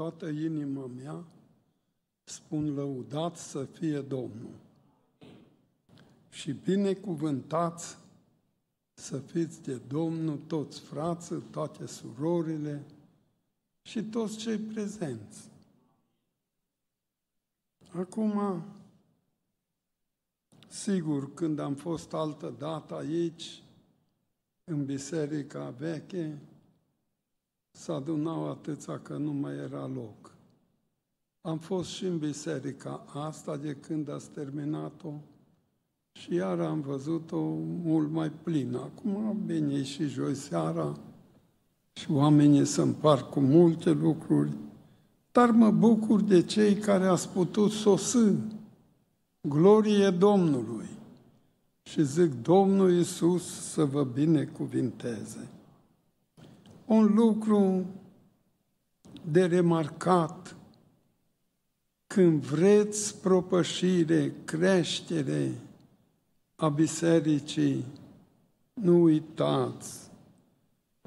toată inima mea, spun lăudat să fie Domnul. Și binecuvântați să fiți de Domnul toți frații, toate surorile și toți cei prezenți. Acum, sigur, când am fost altă dată aici, în biserica veche, să adunau atâția că nu mai era loc. Am fost și în biserica asta de când ați terminat-o și iar am văzut-o mult mai plină. Acum bine și joi seara și oamenii se împart cu multe lucruri, dar mă bucur de cei care ați putut sosi. Glorie Domnului! Și zic, Domnul Iisus să vă binecuvinteze! un lucru de remarcat. Când vreți propășire, creștere a bisericii, nu uitați,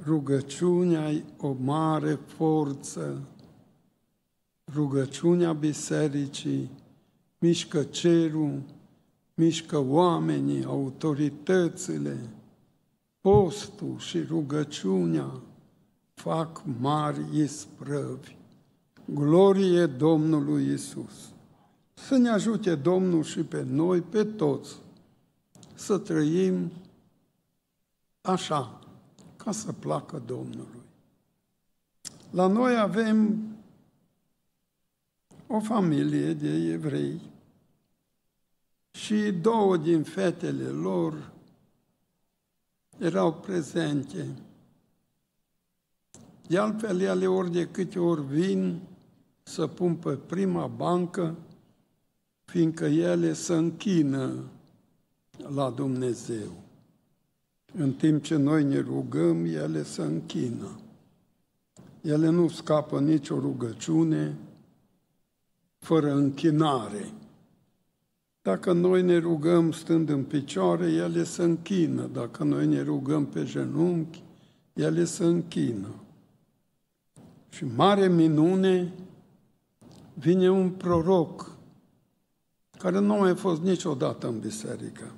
rugăciunea e o mare forță. Rugăciunea bisericii mișcă cerul, mișcă oamenii, autoritățile, postul și rugăciunea fac mari isprăvi. Glorie Domnului Isus. Să ne ajute Domnul și pe noi, pe toți, să trăim așa, ca să placă Domnului. La noi avem o familie de evrei și două din fetele lor erau prezente de altfel, ele ori de câte ori vin să pun pe prima bancă, fiindcă ele se închină la Dumnezeu. În timp ce noi ne rugăm, ele se închină. Ele nu scapă nicio rugăciune fără închinare. Dacă noi ne rugăm stând în picioare, ele se închină. Dacă noi ne rugăm pe genunchi, ele se închină. Și mare minune, vine un proroc care nu a mai fost niciodată în biserică,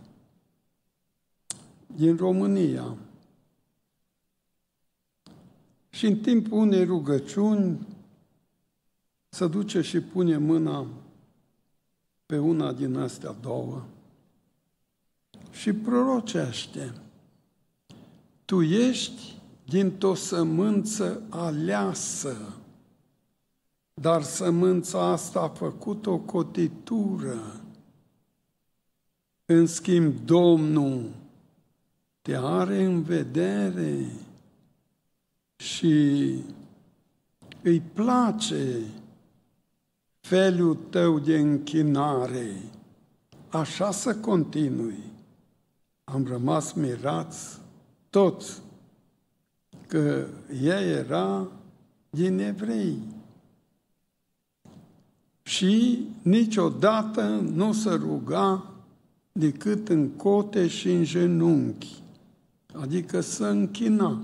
din România. Și în timpul unei rugăciuni se duce și pune mâna pe una din astea două și prorocește. Tu ești dintr-o sămânță aleasă, dar sămânța asta a făcut o cotitură. În schimb, Domnul te are în vedere și îi place felul tău de închinare. Așa să continui. Am rămas mirați toți că ea era din evrei. Și niciodată nu se ruga decât în cote și în genunchi, adică să închina.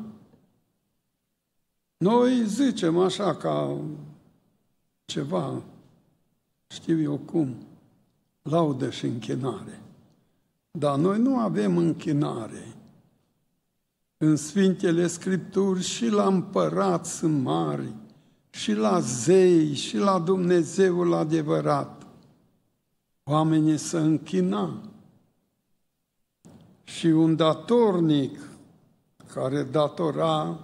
Noi zicem așa ca ceva, știu eu cum, laudă și închinare. Dar noi nu avem închinare în Sfintele Scripturi și la împărați sunt mari, și la zei, și la Dumnezeul adevărat. Oamenii să închina. Și un datornic care datora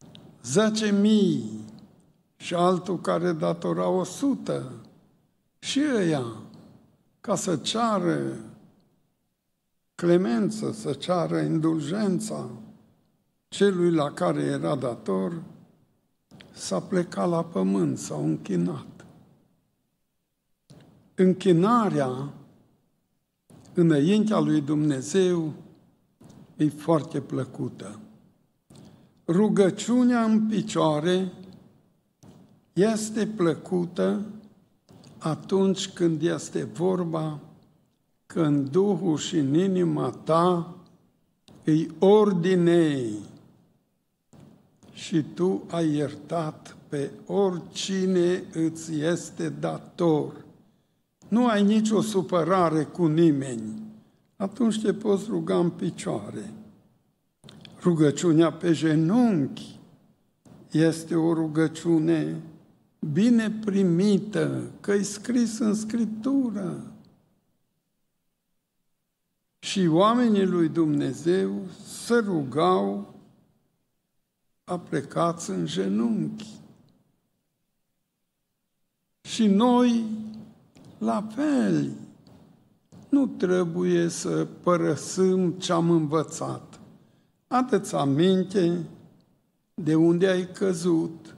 10.000 și altul care datora 100 și ăia ca să ceară clemență, să ceară indulgența celui la care era dator, s-a plecat la pământ, s-a închinat. Închinarea înaintea lui Dumnezeu e foarte plăcută. Rugăciunea în picioare este plăcută atunci când este vorba că în Duhul și în inima ta îi ordinei și tu ai iertat pe oricine îți este dator. Nu ai nicio supărare cu nimeni. Atunci te poți ruga în picioare. Rugăciunea pe genunchi este o rugăciune bine primită, că e scris în Scriptură și oamenii lui Dumnezeu se rugau aplecați în genunchi. Și noi, la fel, nu trebuie să părăsim ce am învățat. Atâți aminte de unde ai căzut.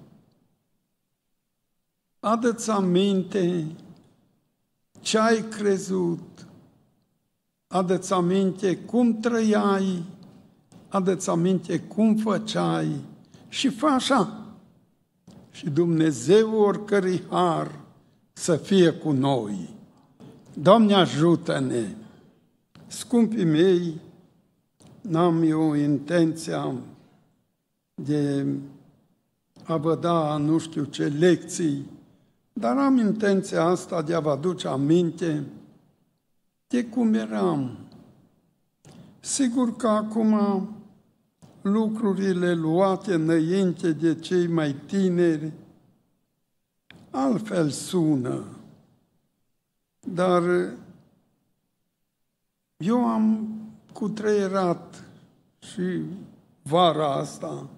Adă-ți aminte ce ai crezut adă-ți aminte cum trăiai, adă-ți aminte cum făceai și fă așa. Și Dumnezeu oricărui har să fie cu noi. Doamne ajută-ne! Scumpii mei, n-am eu intenția de a vă da nu știu ce lecții, dar am intenția asta de a vă aduce aminte de cum eram. Sigur că acum lucrurile luate înainte de cei mai tineri altfel sună, dar eu am cutreierat și vara asta,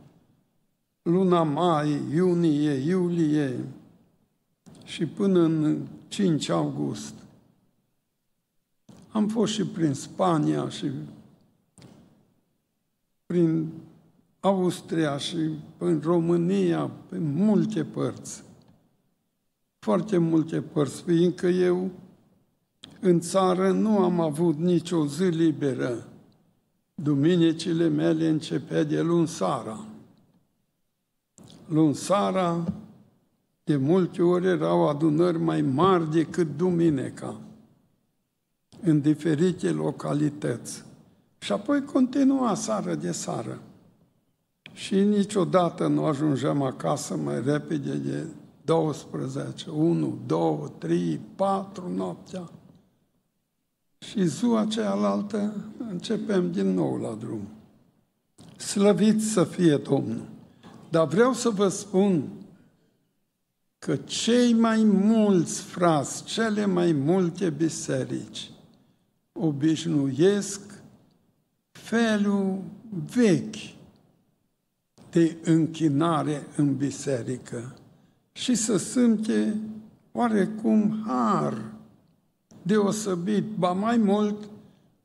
luna mai, iunie, iulie și până în 5 august. Am fost și prin Spania și prin Austria și în România, pe multe părți. Foarte multe părți, fiindcă eu în țară nu am avut nicio zi liberă. Duminicile mele începea de luni sara. Luni sara, de multe ori erau adunări mai mari decât duminica în diferite localități. Și apoi continua sară de sară. Și niciodată nu ajungeam acasă mai repede de 12, 1, 2, 3, 4 noaptea. Și ziua cealaltă începem din nou la drum. Slăvit să fie Domnul! Dar vreau să vă spun că cei mai mulți frați, cele mai multe biserici, obișnuiesc felul vechi de închinare în biserică și să simte oarecum har deosebit. Ba mai mult,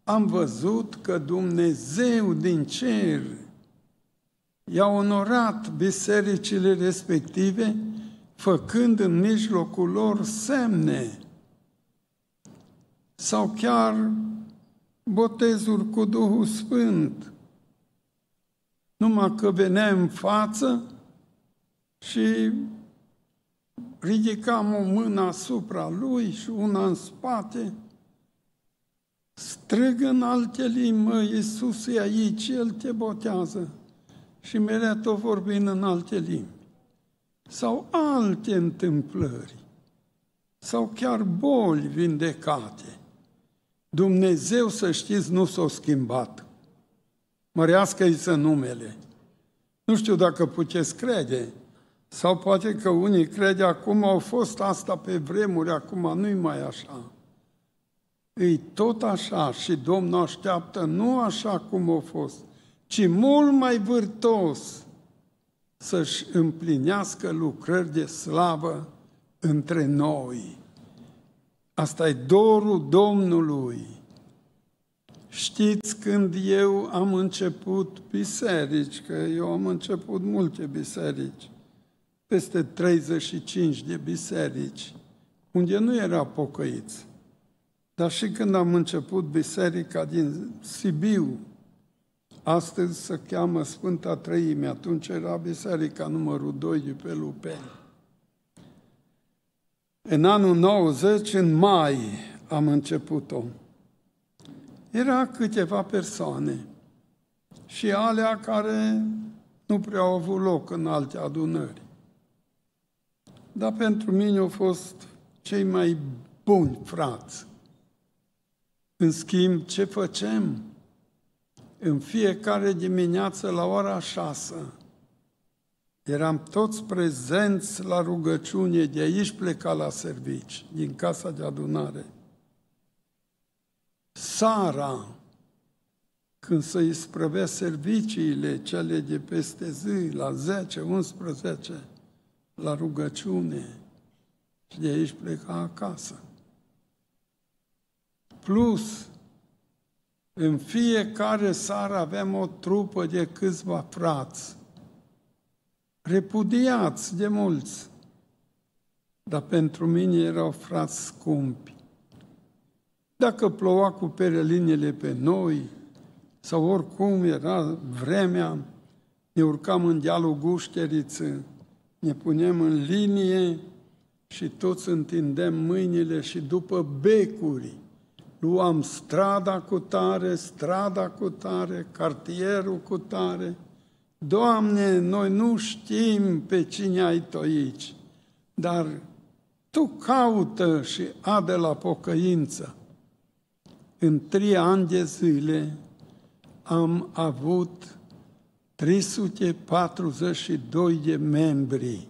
am văzut că Dumnezeu din cer i-a onorat bisericile respective, făcând în mijlocul lor semne sau chiar botezuri cu Duhul Sfânt, numai că venea în față și ridicam o mână asupra lui și una în spate, strigă în alte limbi, Iisus e aici, El te botează. Și mereu tot vorbind în alte limbi. Sau alte întâmplări, sau chiar boli vindecate. Dumnezeu, să știți, nu s-a schimbat. Mărească-i să numele. Nu știu dacă puteți crede, sau poate că unii crede acum au fost asta pe vremuri, acum nu-i mai așa. E tot așa și Domnul așteaptă nu așa cum a fost, ci mult mai vârtos să-și împlinească lucrări de slavă între noi. Asta e dorul Domnului. Știți când eu am început biserici, că eu am început multe biserici, peste 35 de biserici, unde nu era pocăiți. Dar și când am început biserica din Sibiu, astăzi se cheamă Sfânta Trăime, atunci era biserica numărul 2 de pe Lupeni. În anul 90, în mai, am început-o. Era câteva persoane și alea care nu prea au avut loc în alte adunări. Dar pentru mine au fost cei mai buni frați. În schimb, ce facem? În fiecare dimineață la ora șasă Eram toți prezenți la rugăciune, de aici pleca la servici, din casa de adunare. Sara, când se isprăvea serviciile cele de peste zi, la 10, 11, la rugăciune, și de aici pleca acasă. Plus, în fiecare sară aveam o trupă de câțiva frați, repudiați de mulți, dar pentru mine erau frați scumpi. Dacă ploua cu perelinele pe noi, sau oricum era vremea, ne urcam în dealul gușteriță, ne punem în linie și toți întindem mâinile și după becuri luam strada cu tare, strada cu tare, cartierul cu tare – Doamne, noi nu știm pe cine ai Tu aici, dar Tu caută și adă la pocăință. În trei ani de zile am avut 342 de membri,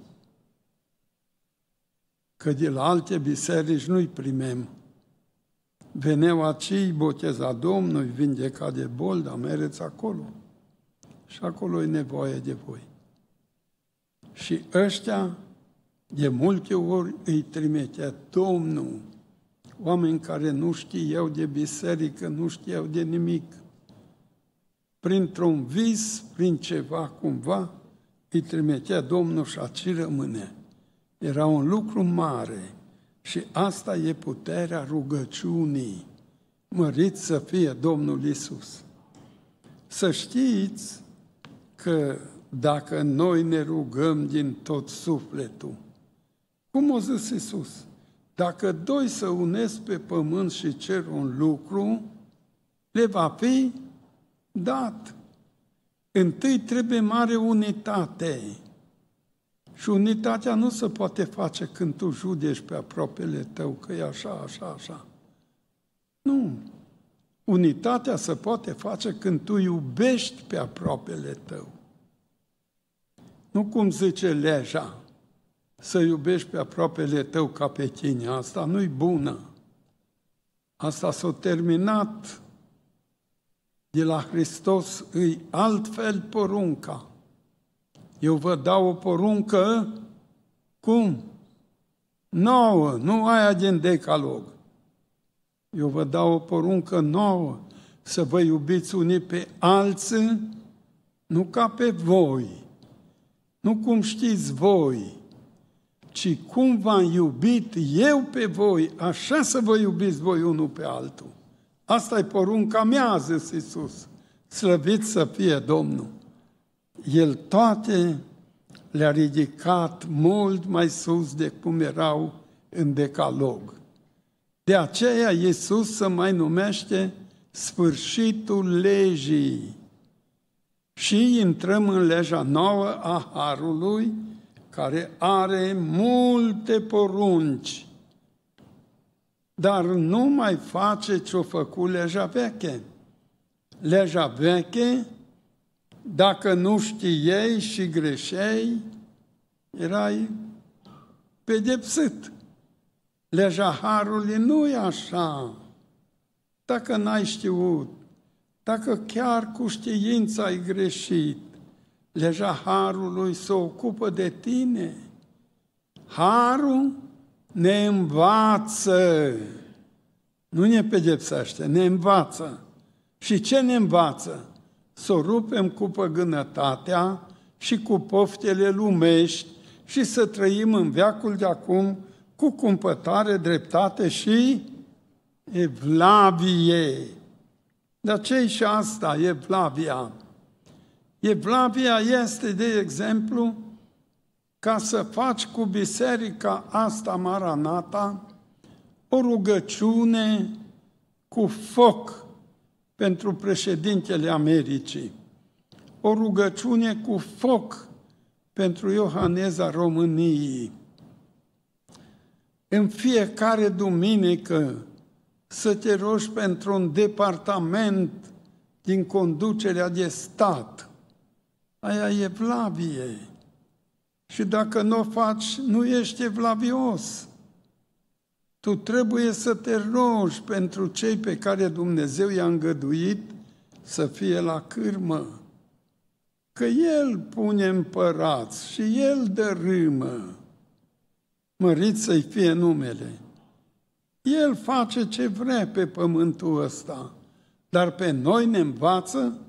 că de la alte biserici nu-i primem. Veneau acei boteza Domnului, vindeca de bol, dar mereți acolo și acolo e nevoie de voi. Și ăștia, de multe ori, îi trimitea Domnul, oameni care nu știau de biserică, nu știau de nimic. Printr-un vis, prin ceva, cumva, îi trimitea Domnul și aci rămâne. Era un lucru mare și asta e puterea rugăciunii. Mărit să fie Domnul Isus. Să știți că dacă noi ne rugăm din tot sufletul, cum o zis Iisus, dacă doi să unesc pe pământ și cer un lucru, le va fi dat. Întâi trebuie mare unitate. Și unitatea nu se poate face când tu judești pe aproapele tău că e așa, așa, așa. Nu. Unitatea se poate face când tu iubești pe aproapele tău. Nu cum zice leja, să iubești pe aproapele tău ca pe tine. Asta nu-i bună. Asta s-a terminat. De la Hristos îi altfel porunca. Eu vă dau o poruncă, cum? Nouă, nu aia din decalog. Eu vă dau o poruncă nouă, să vă iubiți unii pe alții, nu ca pe voi nu cum știți voi, ci cum v-am iubit eu pe voi, așa să vă iubiți voi unul pe altul. Asta e porunca mea, a zis Iisus. Slăvit să fie Domnul. El toate le-a ridicat mult mai sus de cum erau în decalog. De aceea Iisus se mai numește sfârșitul legii și intrăm în legea nouă a Harului, care are multe porunci, dar nu mai face ce-o făcut legea veche. Legea veche, dacă nu știei și greșei, erai pedepsit. Legea Harului nu e așa. Dacă n-ai știut, dacă chiar cu știința ai greșit, deja harul lui se ocupă de tine. Harul ne învață, nu ne pedepsește, ne învață. Și ce ne învață? Să o rupem cu păgânătatea și cu poftele lumești și să trăim în veacul de acum cu cumpătare, dreptate și evlavie. Dar ce și asta e Evlavia? Evlavia este, de exemplu, ca să faci cu biserica asta Maranata o rugăciune cu foc pentru președintele Americii, o rugăciune cu foc pentru Iohaneza României. În fiecare duminică să te rogi pentru un departament din conducerea de stat. Aia e vlavie. Și dacă nu o faci, nu ești vlavios. Tu trebuie să te rogi pentru cei pe care Dumnezeu i-a îngăduit să fie la cârmă. Că El pune împărați și El dărâmă. Mărit să-i fie numele. El face ce vrea pe pământul ăsta, dar pe noi ne învață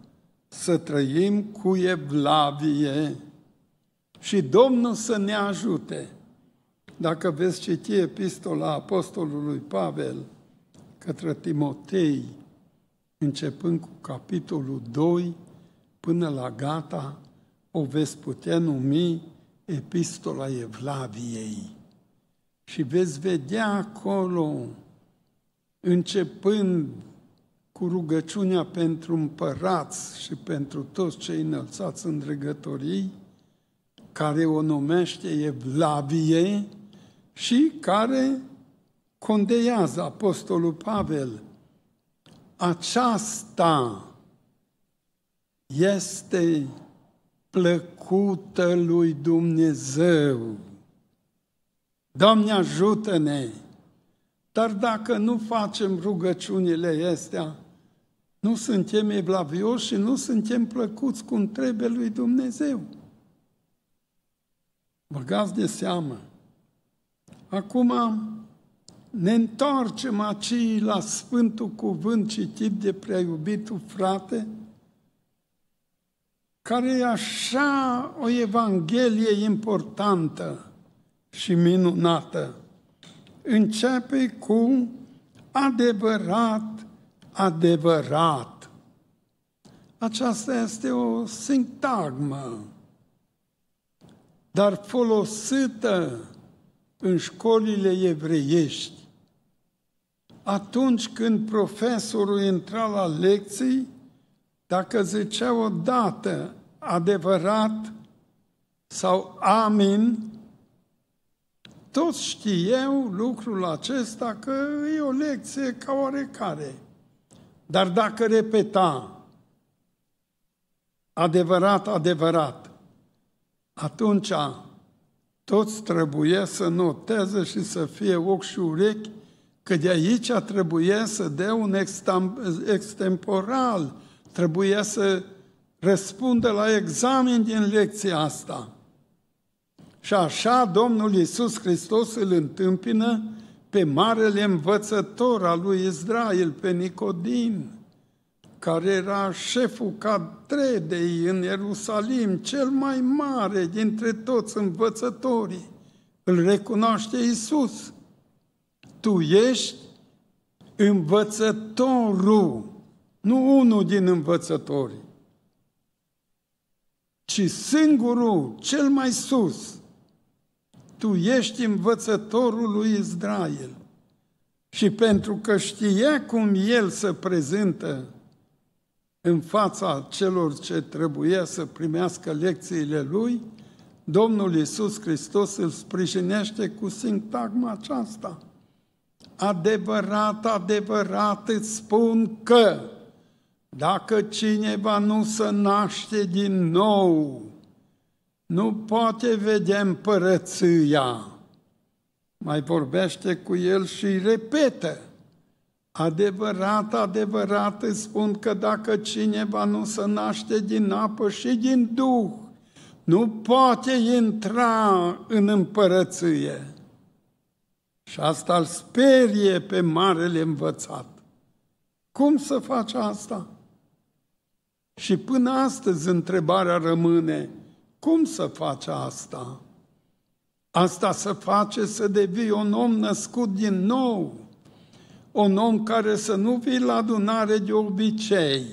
să trăim cu evlavie și Domnul să ne ajute. Dacă veți citi epistola Apostolului Pavel către Timotei, începând cu capitolul 2 până la gata, o veți putea numi Epistola Evlaviei. Și veți vedea acolo, începând cu rugăciunea pentru împărați și pentru toți cei înălțați în regătorii, care o numește Evlavie și care condeiază Apostolul Pavel. Aceasta este plăcută lui Dumnezeu. Doamne ajută-ne! Dar dacă nu facem rugăciunile astea, nu suntem evlavioși și nu suntem plăcuți cum trebuie lui Dumnezeu. Băgați de seamă. Acum ne întoarcem acei la Sfântul Cuvânt citit de prea iubitul frate, care e așa o evanghelie importantă și minunată. Începe cu adevărat, adevărat. Aceasta este o sintagmă, dar folosită în școlile evreiești. Atunci când profesorul intra la lecții, dacă zicea o dată adevărat sau amin, toți știu lucrul acesta că e o lecție ca oarecare. Dar dacă repeta adevărat, adevărat, atunci toți trebuie să noteze și să fie ochi și urechi că de aici trebuie să dea un extemporal, trebuie să răspundă la examen din lecția asta. Și așa Domnul Iisus Hristos îl întâmpină pe marele învățător al lui Israel, pe Nicodim, care era șeful cadredei în Ierusalim, cel mai mare dintre toți învățătorii. Îl recunoaște Iisus. Tu ești învățătorul, nu unul din învățătorii, ci singurul, cel mai sus – tu ești învățătorul lui Israel. Și pentru că știa cum el se prezintă în fața celor ce trebuia să primească lecțiile lui, Domnul Iisus Hristos îl sprijinește cu sintagma aceasta. Adevărat, adevărat îți spun că dacă cineva nu se naște din nou, nu poate vedea împărăția. Mai vorbește cu el și repetă. Adevărat, adevărat îți spun că dacă cineva nu se naște din apă și din Duh, nu poate intra în împărăție. Și asta îl sperie pe marele învățat. Cum să faci asta? Și până astăzi întrebarea rămâne, cum să faci asta? Asta să face să devii un om născut din nou, un om care să nu vii la adunare de obicei,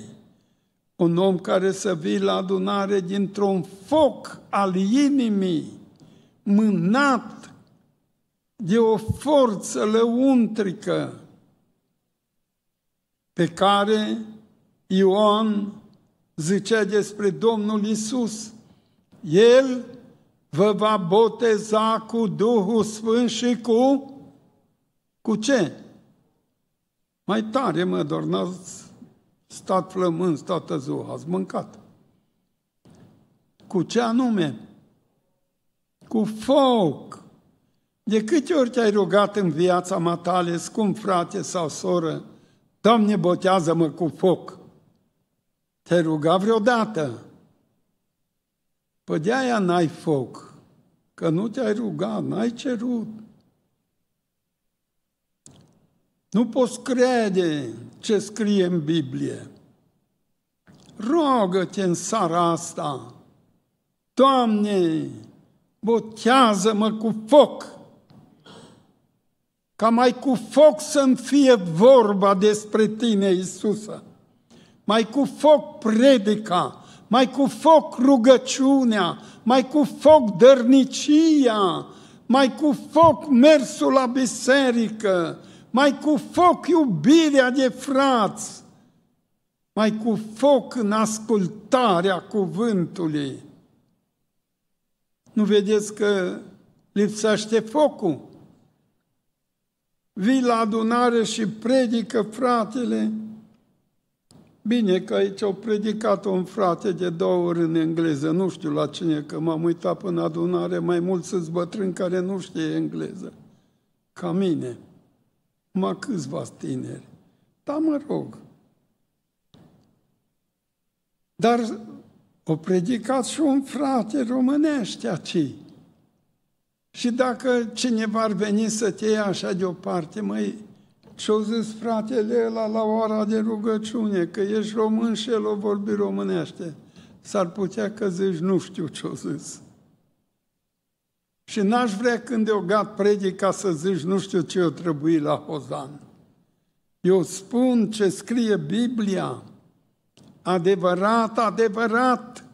un om care să vii la adunare dintr-un foc al inimii, mânat de o forță lăuntrică pe care Ioan zicea despre Domnul Isus el vă va boteza cu Duhul Sfânt și cu... Cu ce? Mai tare, mă, doar n-ați stat flămânzi toată ziua, ați mâncat. Cu ce anume? Cu foc. De câte ori te-ai rugat în viața tale, scump frate sau soră, Doamne, botează-mă cu foc. Te ruga vreodată? Păi de-aia n-ai foc, că nu te-ai rugat, n-ai cerut. Nu poți crede ce scrie în Biblie. Rogă-te în sara asta. Doamne, botează-mă cu foc. Ca mai cu foc să-mi fie vorba despre tine, Isusă. Mai cu foc predica mai cu foc rugăciunea, mai cu foc dărnicia, mai cu foc mersul la biserică, mai cu foc iubirea de frați, mai cu foc în ascultarea cuvântului. Nu vedeți că lipsește focul? Vii la adunare și predică, fratele, Bine că aici au predicat un frate de două ori în engleză, nu știu la cine, că m-am uitat până adunare, mai mulți sunt bătrâni care nu știe engleză. Ca mine. Mă câțiva tineri. Dar mă rog. Dar o predicat și un frate românește aici. Și dacă cineva ar veni să te ia așa deoparte, măi, și-au zis fratele ăla la ora de rugăciune, că ești român și el o vorbi românește. S-ar putea că zici, nu știu ce-o zis. Și n-aș vrea când eu gat predica să zici, nu știu ce o trebuie la Hozan. Eu spun ce scrie Biblia, adevărat, adevărat,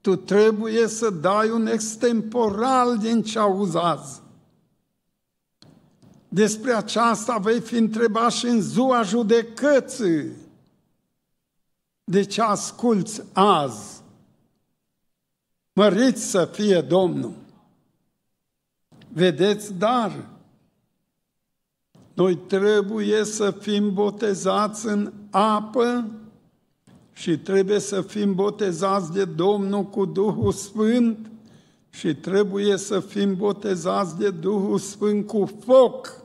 tu trebuie să dai un extemporal din ce auzi azi. Despre aceasta vei fi întrebat și în ziua judecății. ce deci asculți azi. Măriți să fie Domnul. Vedeți, dar noi trebuie să fim botezați în apă și trebuie să fim botezați de Domnul cu Duhul Sfânt și trebuie să fim botezați de Duhul Sfânt cu foc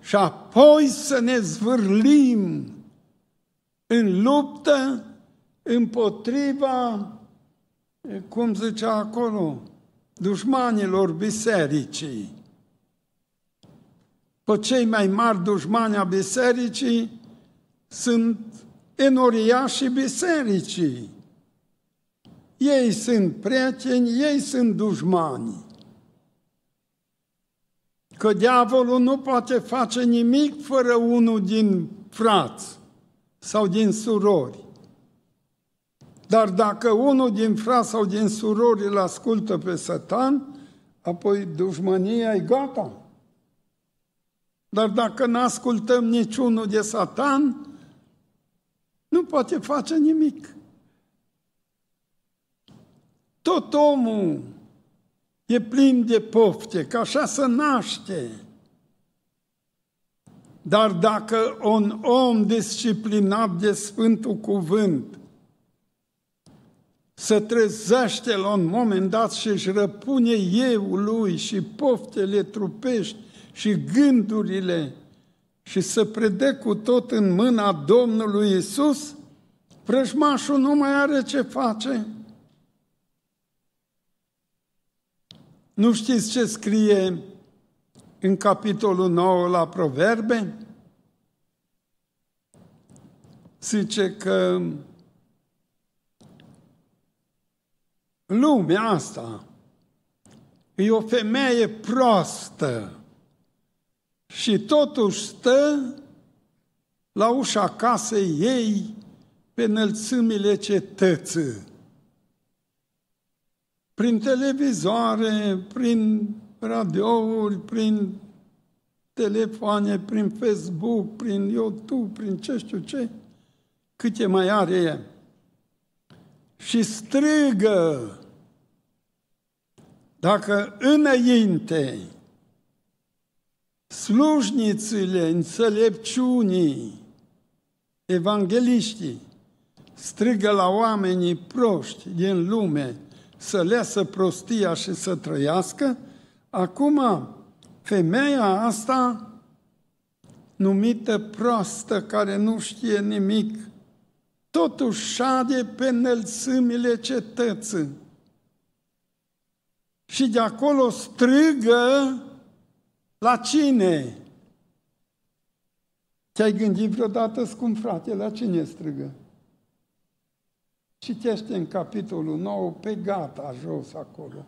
și apoi să ne zvârlim în luptă împotriva, cum zicea acolo, dușmanilor bisericii. Pe cei mai mari dușmani a bisericii sunt enoriașii bisericii. Ei sunt prieteni, ei sunt dușmani. Că diavolul nu poate face nimic fără unul din frați sau din surori. Dar dacă unul din frați sau din surori îl ascultă pe satan, apoi dușmania e gata. Dar dacă nu ascultăm niciunul de satan, nu poate face nimic. Tot omul e plin de pofte, că așa se naște. Dar dacă un om disciplinat de Sfântul Cuvânt se trezește la un moment dat și își răpune eu lui și poftele trupești și gândurile și să predă cu tot în mâna Domnului Isus, vrăjmașul nu mai are ce face. Nu știți ce scrie în capitolul 9 la Proverbe? Zice că lumea asta e o femeie proastă și totuși stă la ușa casei ei pe înălțimile cetății prin televizoare, prin radiouri, prin telefoane, prin Facebook, prin YouTube, prin ce știu ce, câte mai are ea. Și strigă, dacă înainte slujnițile înțelepciunii, evangeliștii, strigă la oamenii proști din lume, să lasă prostia și să trăiască, acum femeia asta numită proastă, care nu știe nimic, totuși șade pe înălțimile cetății. Și de acolo strigă la cine? Te-ai gândit vreodată, scump frate, la cine strigă? Citește în capitolul 9, pe gata, jos acolo,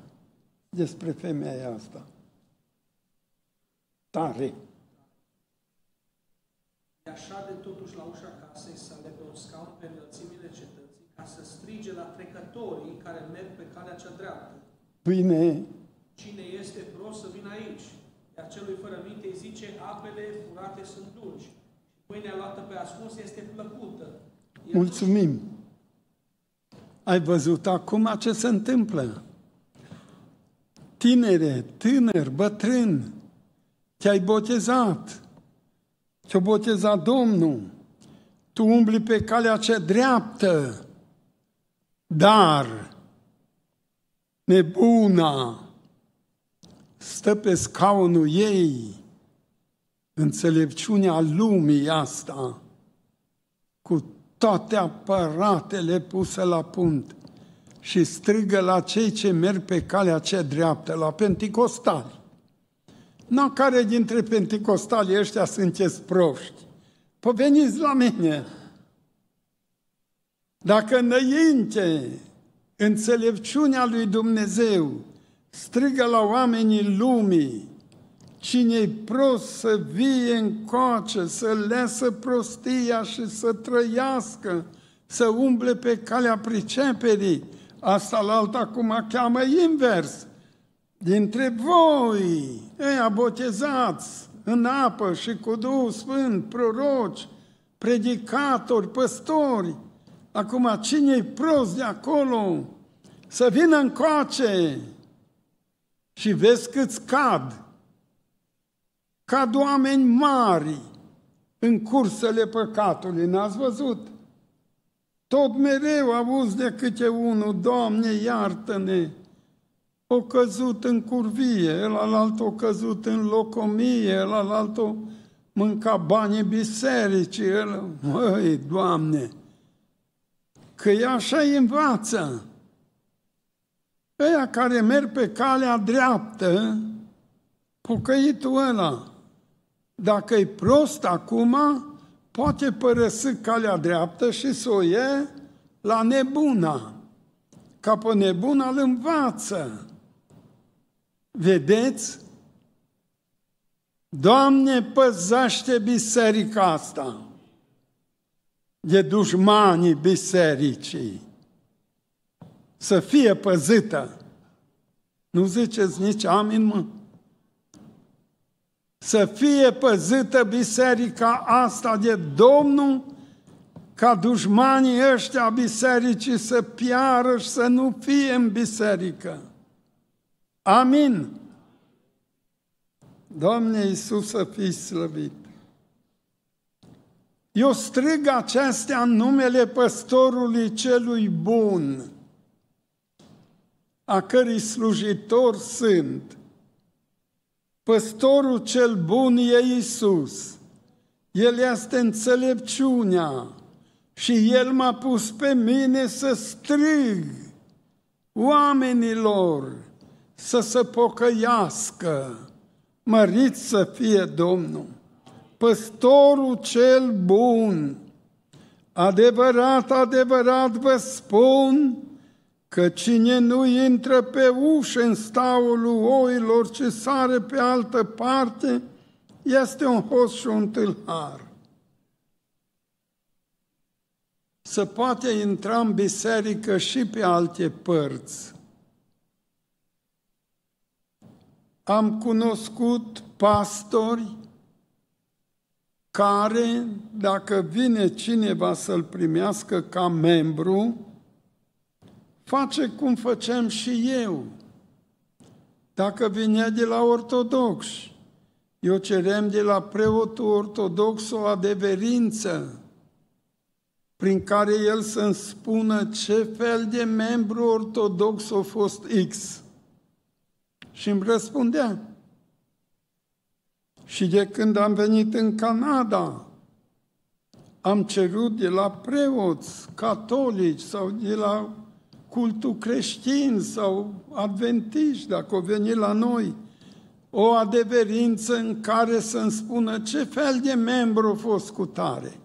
despre femeia asta. Tare! Așa de totuși la ușa casei să le un scaun pe înălțimile cetății ca să strige la trecătorii care merg pe calea cea dreaptă. Bine! Cine este prost să vină aici, iar celui fără minte îi zice apele furate sunt dulci. Pâinea luată pe ascuns este plăcută. Iar Mulțumim! Ai văzut acum ce se întâmplă? Tinere, tânăr, bătrân, te-ai botezat, te-a botezat Domnul, tu umbli pe calea cea dreaptă, dar nebuna stă pe scaunul ei, înțelepciunea lumii asta, cu toate aparatele puse la punct și strigă la cei ce merg pe calea ce dreaptă, la penticostali. Nu care dintre penticostali ăștia sunteți proști? Păi veniți la mine! Dacă înainte înțelepciunea lui Dumnezeu strigă la oamenii lumii Cine-i prost să vie încoace, să lasă prostia și să trăiască, să umble pe calea priceperii. Asta la alta acum cheamă invers. Dintre voi, ei abotezați în apă și cu Duhul Sfânt, proroci, predicatori, păstori, acum cine-i prost de acolo, să vină încoace și vezi câți cad ca de oameni mari în cursele păcatului. N-ați văzut? Tot mereu auzi de câte unul, Doamne, iartă-ne! O căzut în curvie, el al o căzut în locomie, el al o mânca banii bisericii, el, măi, Doamne, că e așa învață. Ăia care merg pe calea dreaptă, pocăitul ăla, dacă e prost acum, poate părăsi calea dreaptă și să o ie la nebuna. Ca pe nebuna îl învață. Vedeți? Doamne, păzește biserica asta de dușmanii bisericii. Să fie păzită. Nu ziceți nici amin, mă? să fie păzită biserica asta de Domnul, ca dușmanii ăștia bisericii să piară și să nu fie în biserică. Amin. Domne Iisus să fii slăvit. Eu strig acestea în numele păstorului celui bun, a cărui slujitor sunt Păstorul cel bun e Isus. El este înțelepciunea și El m-a pus pe mine să strig oamenilor să se pocăiască. Măriți să fie Domnul! Păstorul cel bun! Adevărat, adevărat vă spun că cine nu intră pe ușă în staul oilor, ce sare pe altă parte, este un hoț și un tâlhar. Să poate intra în biserică și pe alte părți. Am cunoscut pastori care, dacă vine cineva să-l primească ca membru, Face cum făceam și eu. Dacă vinea de la ortodox, eu cerem de la preotul ortodox o adeverință prin care el să-mi spună ce fel de membru ortodox a fost X. Și îmi răspundea. Și de când am venit în Canada, am cerut de la preoți catolici sau de la cultul creștin sau adventiști, dacă o veni la noi, o adeverință în care să-mi spună ce fel de membru a fost cu tare.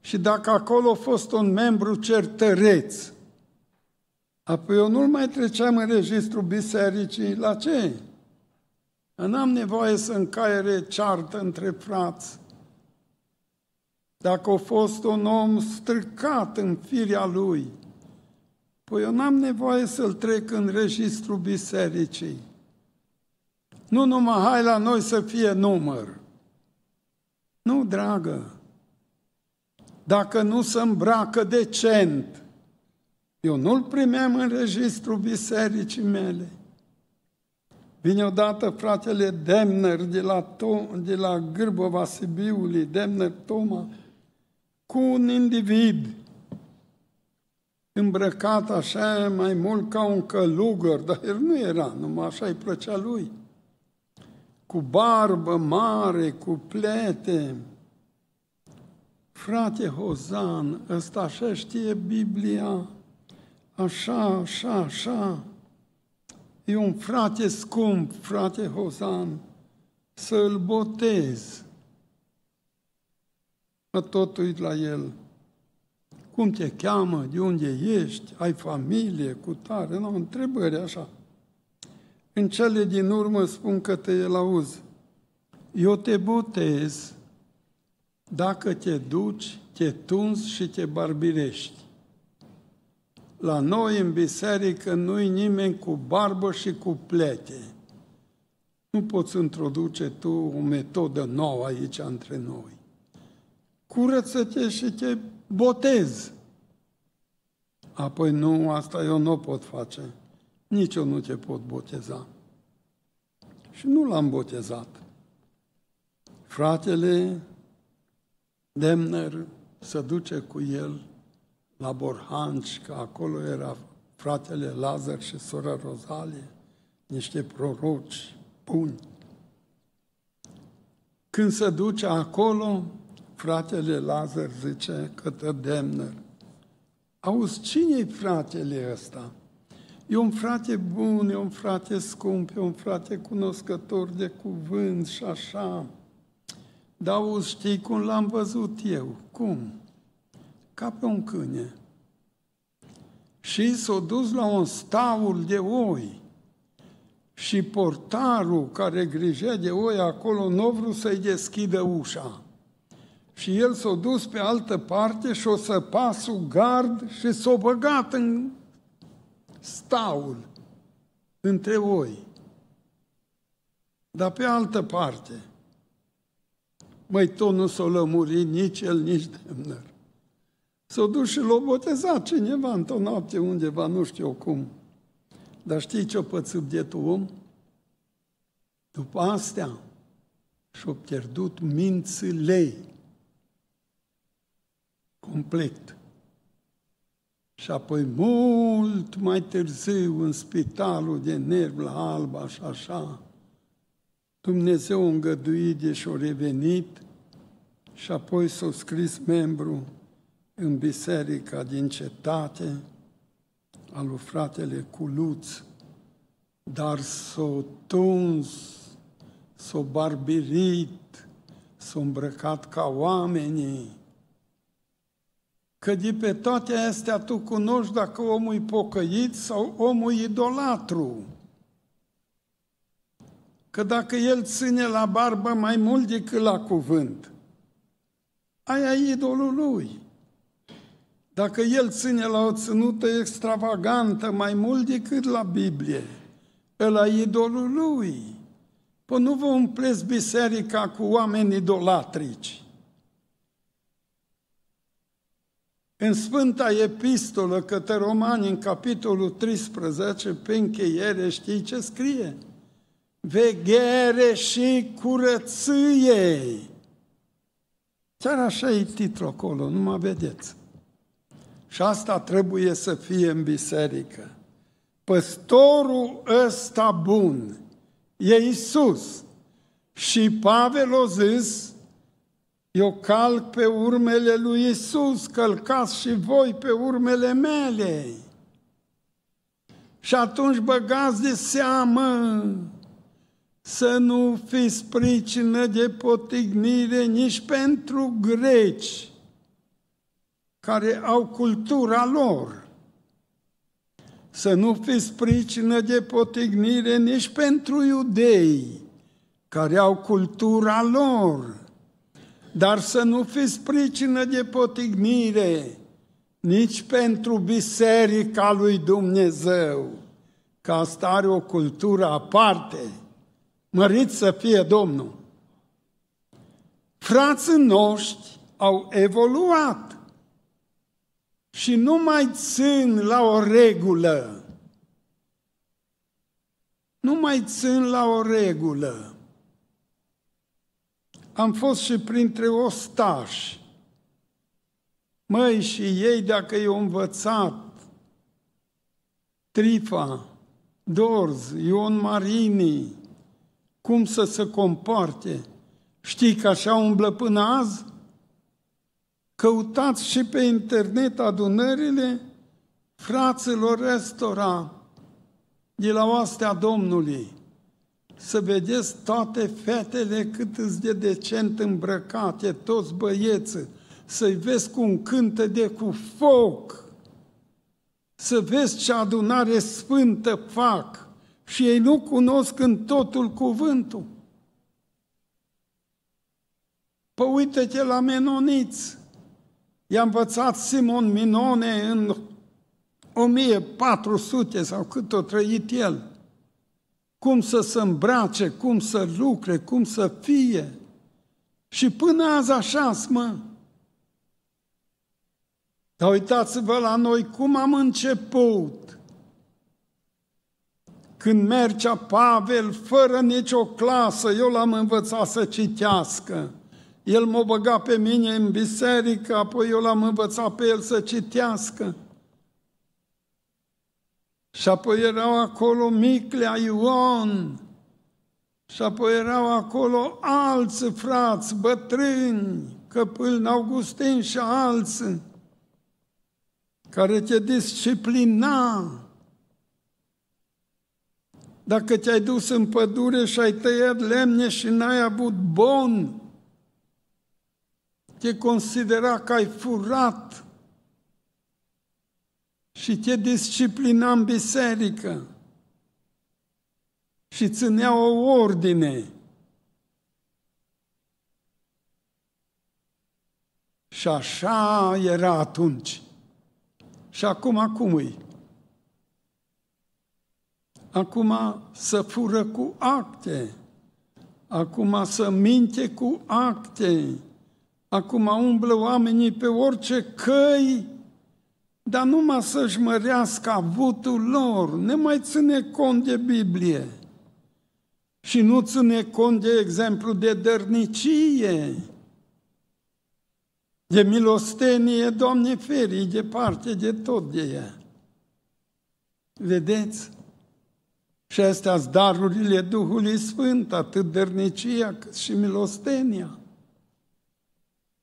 Și dacă acolo a fost un membru certăreț, apoi eu nu-l mai treceam în registru bisericii, la ce? N-am nevoie să încaiere ceartă între frați. Dacă a fost un om stricat în firea lui, Păi eu n-am nevoie să-l trec în registru bisericii. Nu numai hai la noi să fie număr. Nu, dragă. Dacă nu se îmbracă decent, eu nu-l primeam în registru bisericii mele. Vine odată fratele Demner de la, de la Gârbova Sibiului, Demner Toma, cu un individ îmbrăcat așa mai mult ca un călugăr, dar el nu era, numai așa îi plăcea lui. Cu barbă mare, cu plete. Frate Hozan, ăsta așa știe Biblia, așa, așa, așa. E un frate scump, frate Hozan, să-l botez. Mă tot uit la el cum te cheamă, de unde ești, ai familie, cu tare, nu, întrebări așa. În cele din urmă spun că te el auzi. Eu te botez dacă te duci, te tunzi și te barbirești. La noi în biserică nu-i nimeni cu barbă și cu plete. Nu poți introduce tu o metodă nouă aici între noi. Curăță-te și te botez. Apoi nu, asta eu nu pot face. Nici eu nu te pot boteza. Și nu l-am botezat. Fratele Demner se duce cu el la Borhanci, că acolo era fratele Lazar și sora Rozalie, niște proroci buni. Când se duce acolo, fratele Lazar zice către Demner, auzi, cine i fratele ăsta? E un frate bun, e un frate scump, e un frate cunoscător de cuvânt și așa. Dar auzi, știi cum l-am văzut eu? Cum? Ca pe un câine. Și s-a dus la un staul de oi. Și portarul care grijea de oi acolo nu a vrut să-i deschidă ușa. Și el s-a dus pe altă parte și o să pasul gard și s-a băgat în staul, între voi. Dar pe altă parte, măi, tot nu s a lămurit nici el, nici demnăr. s a dus și l-a botezat cineva într-o noapte undeva, nu știu cum. Dar știi ce-o pățit tu om? După astea și-o pierdut mințile complet. Și apoi mult mai târziu în spitalul de nerv la Alba și așa, Dumnezeu a îngăduit de și-a revenit și apoi s-a scris membru în biserica din cetate al lui fratele Culuț, dar s-a tuns, s-a barbirit, s-a îmbrăcat ca oamenii, Că de pe toate astea tu cunoști dacă omul e pocăit sau omul e idolatru. Că dacă el ține la barbă mai mult decât la cuvânt, aia e idolul lui. Dacă el ține la o ținută extravagantă mai mult decât la Biblie, ăla e idolul lui. Păi nu vă umpleți biserica cu oameni idolatrici. În Sfânta Epistolă către Romani, în capitolul 13, pe încheiere, știi ce scrie? Veghere și curăție. Chiar așa e titlul acolo, nu mă vedeți. Și asta trebuie să fie în biserică. Păstorul ăsta bun e Isus. Și Pavel o zis, eu calc pe urmele lui Isus, călcați și voi pe urmele mele. Și atunci băgați de seamă să nu fiți pricină de potignire nici pentru greci care au cultura lor. Să nu fiți pricină de potignire nici pentru iudei care au cultura lor dar să nu fiți pricină de potignire, nici pentru biserica lui Dumnezeu, ca asta are o cultură aparte. Mărit să fie Domnul! Frații noștri au evoluat și nu mai țin la o regulă. Nu mai țin la o regulă am fost și printre ostași. Măi, și ei, dacă i-au învățat, Trifa, Dorz, Ion Marini, cum să se comporte, știi că așa umblă până azi? Căutați și pe internet adunările fraților restora de la oastea Domnului să vedeți toate fetele cât îți de decent îmbrăcate, toți băieții, să-i vezi cum cântă de cu foc, să vezi ce adunare sfântă fac și ei nu cunosc în totul cuvântul. Păi uite te la menoniți. I-a învățat Simon Minone în 1400 sau cât o trăit el cum să se îmbrace, cum să lucre, cum să fie. Și până azi așa mă. Dar uitați-vă la noi cum am început. Când mergea Pavel fără nicio clasă, eu l-am învățat să citească. El m-a băgat pe mine în biserică, apoi eu l-am învățat pe el să citească. Și apoi erau acolo Miclea Ion, și apoi erau acolo alți frați, bătrâni, Căpâln Augustin și alții, care te disciplina. Dacă te-ai dus în pădure și ai tăiat lemne și n-ai avut bon, te considera că ai furat, și te disciplina în biserică și ținea o ordine. Și așa era atunci. Și acum, acum e? Acum să fură cu acte. Acum să minte cu acte. Acum umblă oamenii pe orice căi dar numai să-și mărească avutul lor, ne mai ține cont de Biblie și nu ține cont de exemplu de dărnicie, de milostenie, Doamne ferii, parte de tot de ea. Vedeți? Și astea sunt darurile Duhului Sfânt, atât dărnicia cât și milostenia.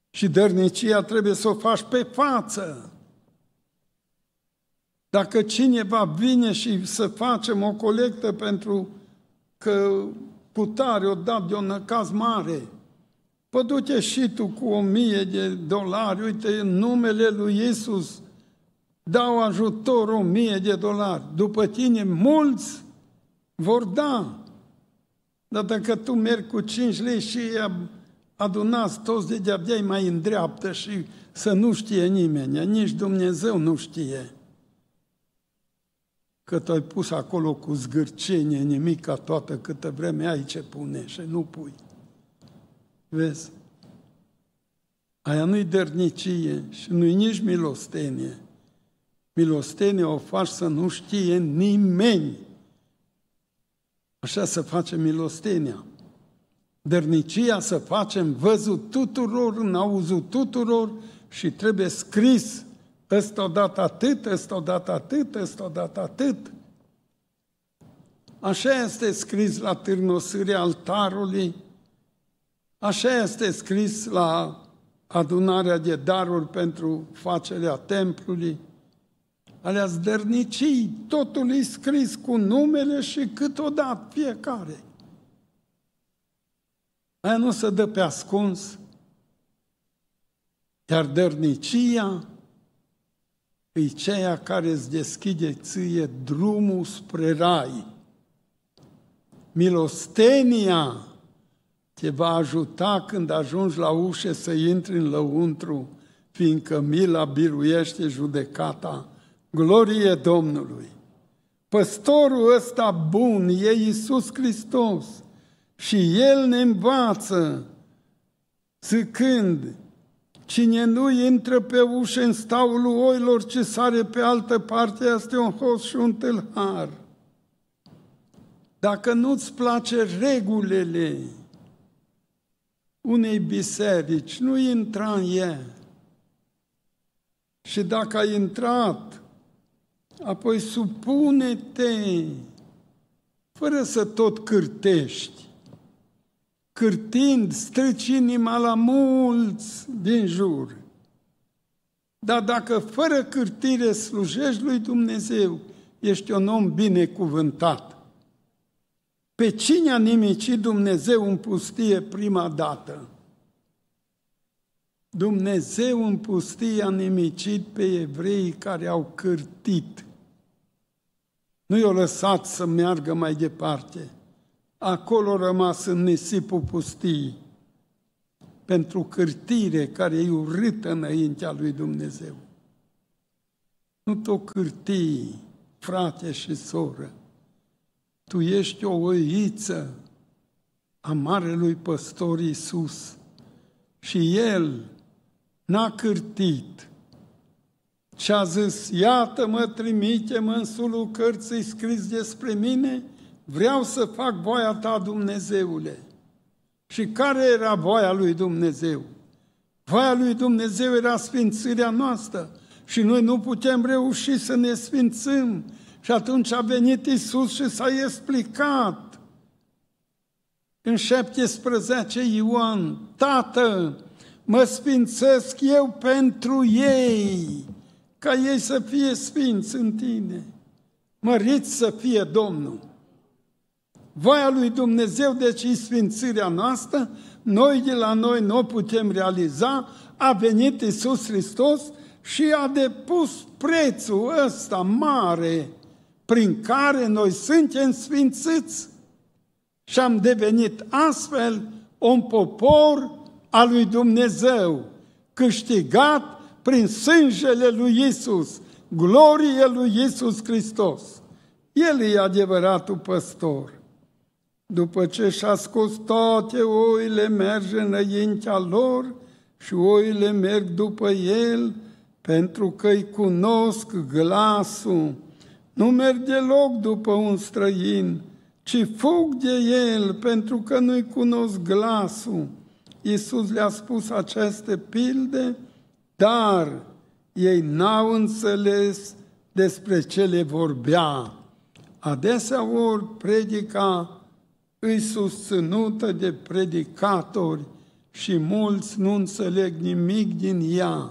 Și dărnicia trebuie să o faci pe față, dacă cineva vine și să facem o colectă pentru că cu tare o dat de un năcaz mare, Pă duce și tu cu o mie de dolari, uite, în numele lui Isus dau ajutor o mie de dolari. După tine mulți vor da. Dar dacă tu mergi cu 5 lei și adunați toți de de mai în și să nu știe nimeni, nici Dumnezeu nu știe că te ai pus acolo cu zgârcenie nimica toată câtă vreme ai ce pune și nu pui. Vezi? Aia nu-i dărnicie și nu-i nici milostenie. Milostenie o faci să nu știe nimeni. Așa să face milostenia. Dărnicia să facem văzut tuturor, în auzul tuturor și trebuie scris este odată atât, este odată atât, este odată atât. Așa este scris la târnosirea altarului, așa este scris la adunarea de daruri pentru facerea templului, alea zdărnicii, totul e scris cu numele și câteodată fiecare. Aia nu se dă pe ascuns, iar dărnicia e ceea care îți deschide ție drumul spre rai. Milostenia te va ajuta când ajungi la ușă să intri în lăuntru, fiindcă mila biruiește judecata. Glorie Domnului! Păstorul ăsta bun e Iisus Hristos și El ne învață zicând, Cine nu intră pe ușă în staul oilor, ce sare pe altă parte, este un hos și un tâlhar. Dacă nu-ți place regulile unei biserici, nu intra în ea. Și dacă ai intrat, apoi supune-te, fără să tot cârtești cârtind, strici inima la mulți din jur. Dar dacă fără cârtire slujești lui Dumnezeu, ești un om binecuvântat. Pe cine a nimicit Dumnezeu în pustie prima dată? Dumnezeu în pustie a nimicit pe evrei care au cârtit. Nu i-au lăsat să meargă mai departe acolo rămas în nisipul pustii, pentru cârtire care e urâtă înaintea lui Dumnezeu. Nu tu cârtii, frate și soră, tu ești o oiță a Marelui Păstor Iisus și El n-a cârtit și a zis, iată mă, trimite-mă în sulul cărții scris despre mine – vreau să fac voia ta, Dumnezeule. Și care era voia lui Dumnezeu? Voia lui Dumnezeu era sfințirea noastră și noi nu putem reuși să ne sfințim. Și atunci a venit Isus și s-a explicat. În 17 Ioan, Tată, mă sfințesc eu pentru ei, ca ei să fie sfinți în tine. Măriți să fie Domnul! voia lui Dumnezeu, deci sfințirea noastră, noi de la noi nu o putem realiza, a venit Isus Hristos și a depus prețul ăsta mare prin care noi suntem sfințiți și am devenit astfel un popor al lui Dumnezeu, câștigat prin sângele lui Isus, glorie lui Isus Hristos. El e adevăratul păstor. După ce și-a scos toate oile, merge înaintea lor și oile merg după el, pentru că îi cunosc glasul. Nu merg deloc după un străin, ci fug de el, pentru că nu-i cunosc glasul. Iisus le-a spus aceste pilde, dar ei n-au înțeles despre ce le vorbea. Adesea ori predica îi susținută de predicatori și mulți nu înțeleg nimic din ea.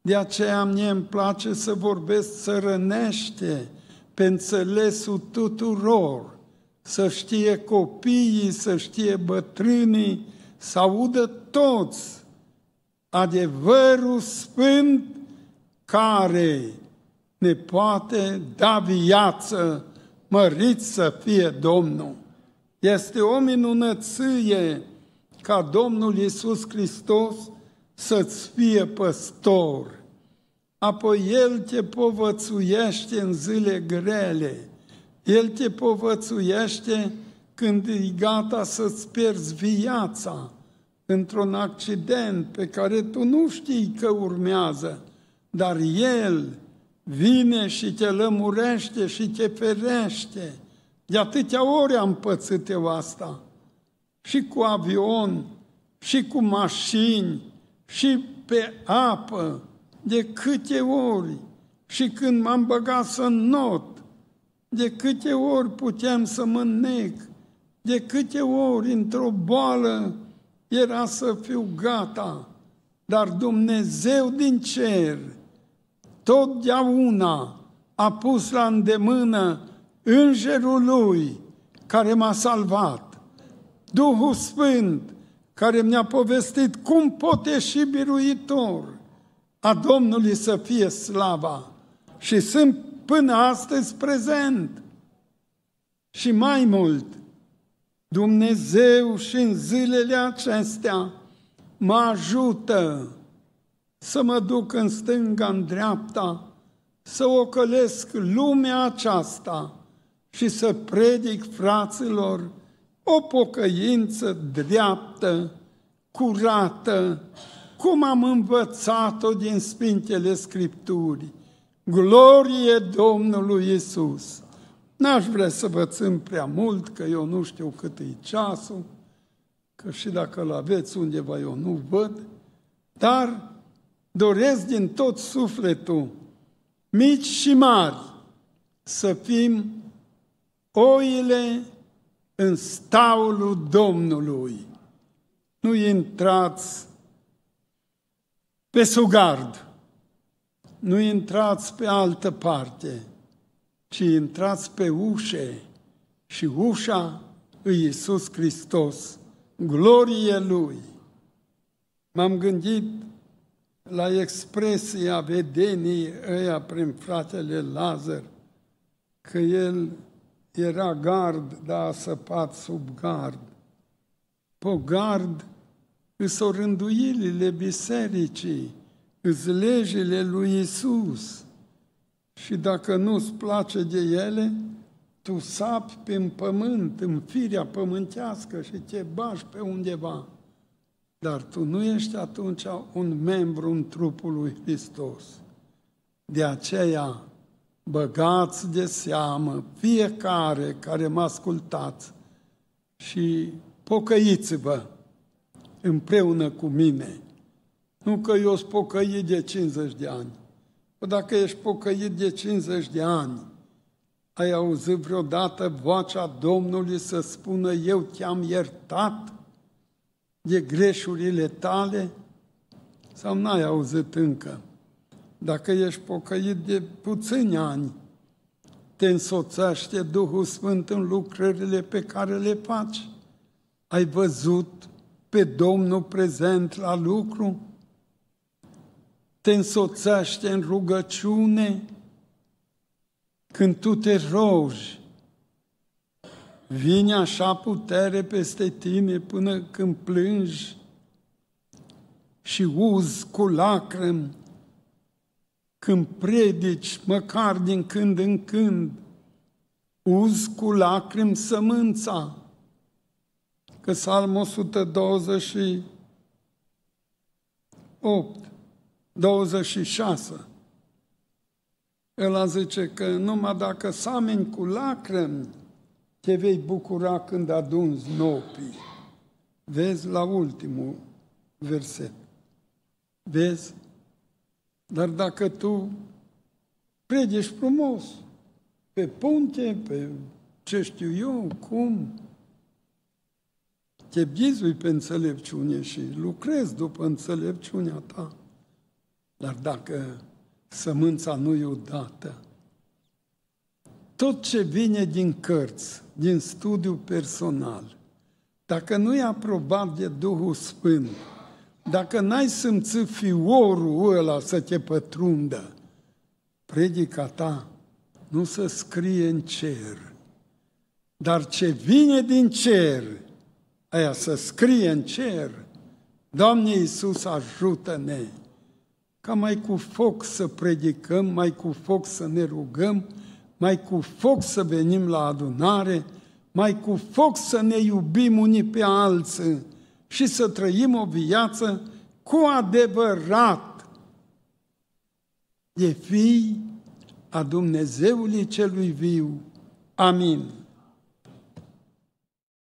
De aceea mie îmi place să vorbesc țărănește pe înțelesul tuturor, să știe copiii, să știe bătrânii, să audă toți adevărul sfânt care ne poate da viață, mărit să fie Domnul. Este o minunăție ca Domnul Iisus Hristos să-ți fie păstor. Apoi El te povățuiește în zile grele. El te povățuiește când e gata să-ți pierzi viața într-un accident pe care tu nu știi că urmează, dar El vine și te lămurește și te ferește de atâtea ori am pățit eu asta. Și cu avion, și cu mașini, și pe apă, de câte ori. Și când m-am băgat să not, de câte ori puteam să mă nec, de câte ori într-o boală era să fiu gata. Dar Dumnezeu din cer totdeauna a pus la îndemână Îngerul Lui care m-a salvat, Duhul Sfânt care mi-a povestit cum pot ieși biruitor, a Domnului să fie slava. Și sunt până astăzi prezent. Și mai mult, Dumnezeu și în zilele acestea mă ajută să mă duc în stânga, în dreapta, să ocălesc lumea aceasta și să predic fraților o pocăință dreaptă, curată, cum am învățat-o din Sfintele Scripturii. Glorie Domnului Isus! N-aș vrea să vă țin prea mult, că eu nu știu cât e ceasul, că și dacă îl aveți undeva eu nu văd, dar doresc din tot sufletul, mici și mari, să fim oile în staulul Domnului. Nu intrați pe sugard, nu intrați pe altă parte, ci intrați pe ușe și ușa îi Iisus Hristos, glorie Lui. M-am gândit la expresia vedenii ăia prin fratele Lazar, că el era gard, dar a săpat sub gard. gard, îs orânduielile bisericii, îs legile lui Isus. Și dacă nu-ți place de ele, tu sapi pe pământ, în firea pământească și te bași pe undeva. Dar tu nu ești atunci un membru în trupul lui Hristos. De aceea, băgați de seamă fiecare care mă ascultați și pocăiți-vă împreună cu mine. Nu că eu sunt pocăit de 50 de ani. o dacă ești pocăit de 50 de ani, ai auzit vreodată vocea Domnului să spună, eu te-am iertat de greșurile tale? Sau n-ai auzit încă? Dacă ești pocăit de puțini ani, te însoțește Duhul Sfânt în lucrările pe care le faci. Ai văzut pe Domnul prezent la lucru? Te însoțește în rugăciune? Când tu te rogi, vine așa putere peste tine până când plângi și uzi cu lacrimi când predici, măcar din când în când, uz cu lacrimi sămânța. Că Salmul 128, 26, El a zice că numai dacă sameni cu lacrimi, te vei bucura când adunzi nopii. Vezi la ultimul verset. Vezi dar dacă tu predești frumos, pe punte, pe ce știu eu, cum, te bizui pe înțelepciune și lucrezi după înțelepciunea ta. Dar dacă sămânța nu e odată, tot ce vine din cărți, din studiu personal, dacă nu e aprobat de Duhul Sfânt, dacă n-ai simți fiorul ăla să te pătrundă, predica ta nu se scrie în cer, dar ce vine din cer, aia să scrie în cer. Doamne Iisus, ajută-ne! Ca mai cu foc să predicăm, mai cu foc să ne rugăm, mai cu foc să venim la adunare, mai cu foc să ne iubim unii pe alții, și să trăim o viață cu adevărat de fii a Dumnezeului celui viu. Amin.